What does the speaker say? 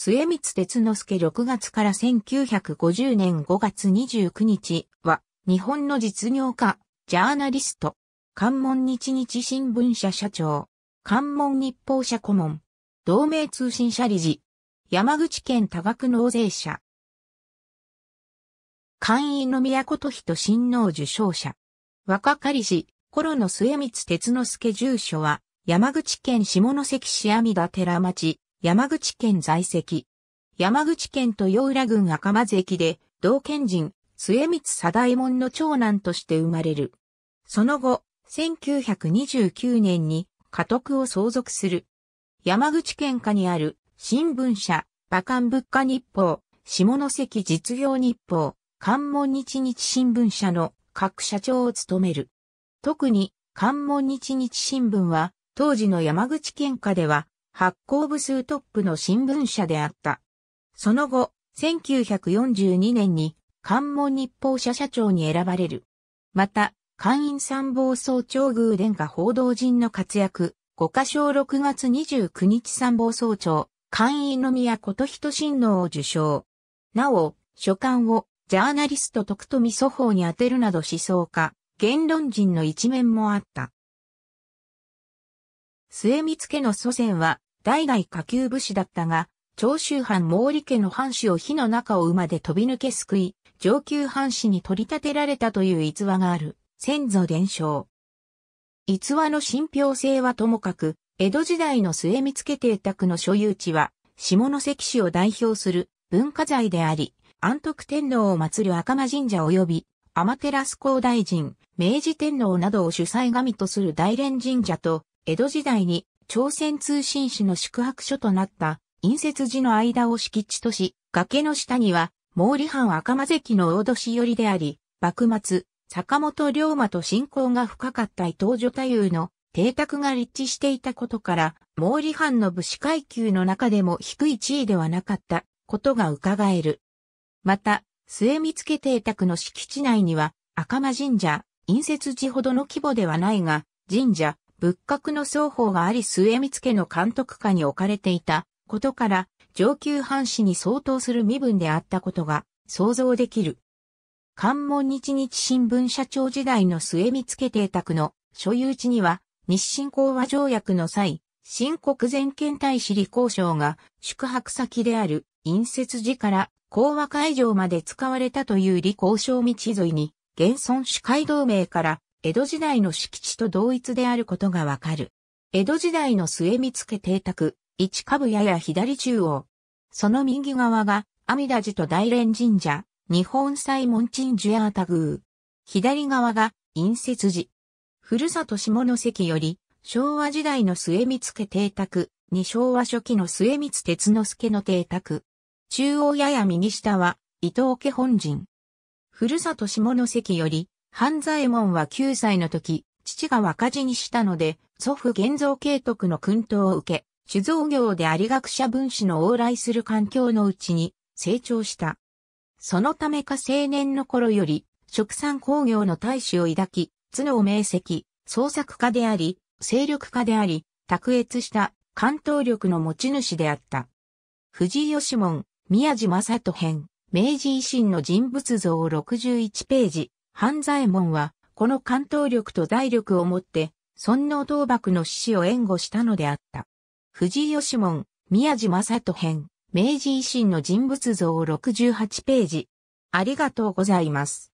末光哲之助6月から1950年5月29日は、日本の実業家、ジャーナリスト、関門日日新聞社社長、関門日報社顧問、同盟通信社理事、山口県多額納税者、会員の都琴人親王受賞者、若かりし、頃の末光哲之助住所は、山口県下関市阿弥陀寺町、山口県在籍。山口県豊浦郡赤松駅で、同県人、末光貞右衛門の長男として生まれる。その後、1929年に家督を相続する。山口県下にある新聞社、馬漢物価日報、下関実業日報、関門日日新聞社の各社長を務める。特に関門日日新聞は当時の山口県下では発行部数トップの新聞社であった。その後、1942年に関門日報社社長に選ばれる。また、会員参謀総長宮殿下報道陣の活躍、五箇所6月29日参謀総長、会員の宮琴人親王を受賞。なお、書簡をジャーナリスト徳富祖法に当てるなど思想家、言論人の一面もあった。末光家の祖先は代々下級武士だったが、長州藩毛利家の藩士を火の中を馬で飛び抜け救い、上級藩士に取り立てられたという逸話がある、先祖伝承。逸話の信憑性はともかく、江戸時代の末見つけ邸宅の所有地は、下関市を代表する文化財であり、安徳天皇を祀る赤間神社及び、天照皇大臣、明治天皇などを主催神とする大連神社と、江戸時代に朝鮮通信使の宿泊所となった隕石寺の間を敷地とし、崖の下には毛利藩赤間関の大年寄りであり、幕末、坂本龍馬と親交が深かった伊藤女太夫の邸宅が立地していたことから、毛利藩の武士階級の中でも低い地位ではなかったことが伺える。また、末見付邸宅の敷地内には、赤間神社、隕石寺ほどの規模ではないが、神社、仏閣の双方があり末光家の監督下に置かれていたことから、上級藩士に相当する身分であったことが想像できる。関門日日新聞社長時代の末光家邸宅の所有地には、日清講和条約の際、新国前県大使李交渉が宿泊先である陰接寺から講和会場まで使われたという李交渉道沿いに、現存主会同盟から江戸時代の敷地と同一であることがわかる。江戸時代の末見け邸宅、一株やや左中央。その右側が、阿弥陀寺と大連神社、日本西門鎮寿や多宮。左側が、隣接寺。ふるさと下関より、昭和時代の末見け邸宅、に昭和初期の末光哲之助の邸宅。中央やや右下は、伊藤家本陣。ふるさと下関より、半左衛門は9歳の時、父が若死にしたので、祖父現像慶徳の訓導を受け、酒造業であり学者分子の往来する環境のうちに成長した。そのためか青年の頃より、食産工業の大使を抱き、頭脳明晰、創作家であり、勢力家であり、卓越した関東力の持ち主であった。藤井義門、宮地正人編、明治維新の人物像61ページ。半左衛門は、この関東力と財力をもって、尊王倒幕の死を援護したのであった。藤井義門、宮地正人編、明治維新の人物像68ページ。ありがとうございます。